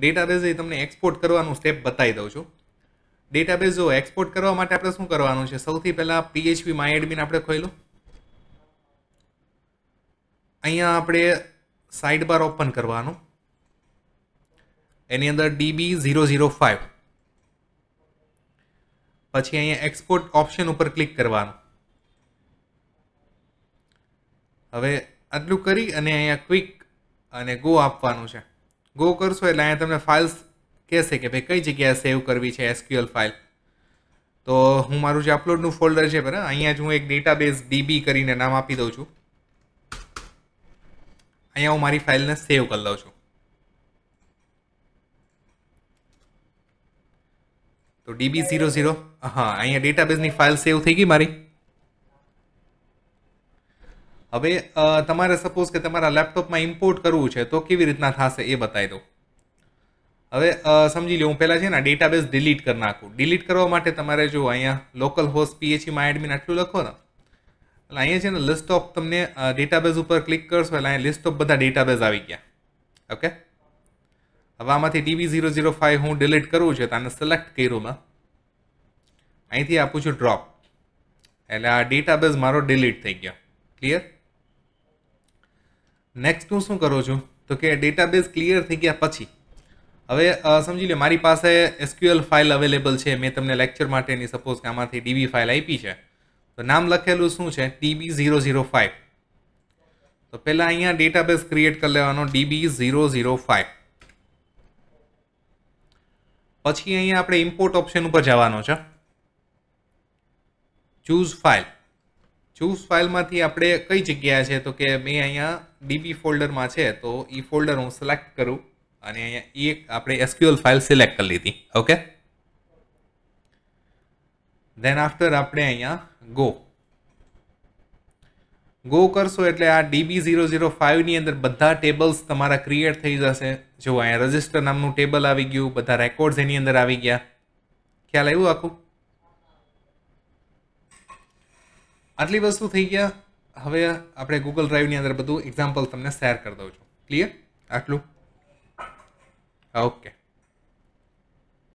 database એ તમને export કરવાનું step બતાવી દઉં છું ડેટાબેઝ જો એક્સપોર્ટ કરવા માટે આપણે શું કરવાનું છે સૌથી પહેલાં પીએચપી માય એડમિન આપણે ખોલ્યું અહીંયા આપણે સાઇડ બાર ઓપન કરવાનું એની અંદર ડીબી ઝીરો ઝીરો ફાઇવ પછી અહીંયા એક્સપોર્ટ ઓપ્શન ઉપર ક્લિક કરવાનું હવે આટલું કરી અને અહીંયા ક્વિક અને ગો આપવાનું છે ગો કરશો એટલે અહીંયા તમને ફાઇલ્સ કહેશે કે ભાઈ કઈ જગ્યાએ સેવ કરવી છે એસક્યુએલ ફાઇલ તો હું મારું જે અપલોડનું ફોલ્ડર છે બરાબર અહીંયા જ હું એક ડેટાબેઝ ડીબી કરીને નામ આપી દઉં છું અહીંયા હું મારી ફાઇલને સેવ કરી લઉં છું તો ડીબી ઝીરો ઝીરો હા અહીંયા ડેટાબેઝની ફાઇલ સેવ થઈ ગઈ મારી અબે તમાર સપોઝ કે તમારા લેપટોપ માં ઇમ્પોર્ટ કરું છે તો કેવી રીતના થાશે એ બતાઈ દો હવે સમજી લે હું પહેલા છે ને ડેટાબેઝ ડિલીટ કર નાખો ડિલીટ કરવા માટે તમારે જો અહીંયા local host P H P my admin આટલું લખો ને એટલે અહીંયા છે ને લિસ્ટ ઓફ તમને ડેટાબેઝ ઉપર ક્લિક કરસ એટલે અહીં લિસ્ટ ઓફ બધા ડેટાબેઝ આવી ગયા ઓકે હવે આમાંથી ટીવી 005 હું ડિલીટ કરું છું તો આને સિલેક્ટ કરો માં અહીંથી આપું છું ડ્રોપ એટલે આ ડેટાબેઝ મારો ડિલીટ થઈ ગયો ક્લિયર નેક્સ્ટ હું શું કરું છું તો કે ડેટાબેઝ ક્લિયર થઈ ગયા પછી હવે સમજી લો મારી પાસે એસક્યુએલ ફાઇલ અવેલેબલ છે મેં તમને લેક્ચર માટેની સપોઝ કે આમાંથી ડીબી ફાઇલ આપી છે તો નામ લખેલું શું છે ટીબી ઝીરો ઝીરો ફાઇવ તો પહેલાં અહીંયા ડેટાબેઝ ક્રિએટ કરી લેવાનો ડીબી ઝીરો ઝીરો ફાઇવ પછી અહીંયા આપણે ઇમ્પોર્ટ ઓપ્શન ઉપર જવાનો છે ચૂઝ ફાઇલ ચૂઝ ફાઇલમાંથી આપણે કઈ જગ્યા છે તો કે મેં અહીંયા ડીબી ફોલ્ડરમાં છે તો એ ફોલ્ડર હું સિલેક્ટ કરું અને અહીંયા એક આપણે એસક્યુએલ ફાઇલ સિલેક્ટ કરી લીધી ઓકે ધેન આફ્ટર આપણે અહીંયા ગો ગો કરશો એટલે આ ડીબી ઝીરો ઝીરો ફાઇવની અંદર બધા ટેબલ્સ તમારા ક્રિએટ થઈ જશે જો અહીંયા રજિસ્ટર નામનું ટેબલ આવી ગયું બધા રેકોર્ડ્સ એની અંદર આવી ગયા ખ્યાલ આવ્યું આખું આટલી વસ્તુ થઈ ગયા હવે આપણે ગૂગલ ડ્રાઈવની અંદર બધું એક્ઝામ્પલ તમને શેર કરી દઉં છું ક્લિયર આટલું ઓકે